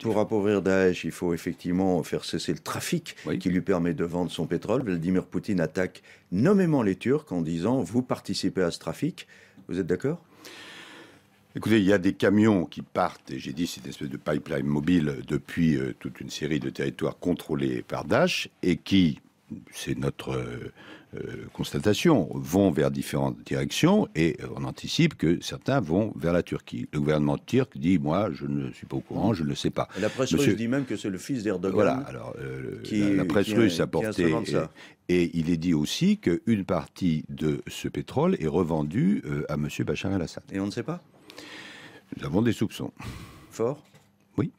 Pour appauvrir Daesh, il faut effectivement faire cesser le trafic qui lui permet de vendre son pétrole. Vladimir Poutine attaque nommément les Turcs en disant Vous participez à ce trafic. Vous êtes d'accord Écoutez, il y a des camions qui partent, et j'ai dit c'est une espèce de pipeline mobile depuis euh, toute une série de territoires contrôlés par Daesh, et qui, c'est notre euh, euh, constatation, vont vers différentes directions et on anticipe que certains vont vers la Turquie. Le gouvernement turc dit Moi, je ne suis pas au courant, je ne sais pas. la presse russe dit même que c'est le fils d'Erdogan. Voilà, alors euh, qui, la, presse russe a, porté. Et, il est dit aussi qu'une partie de ce pétrole est revendue à M. Bachar el-Assad. Et on ne sait pas Nous avons des soupçons. Fort Oui.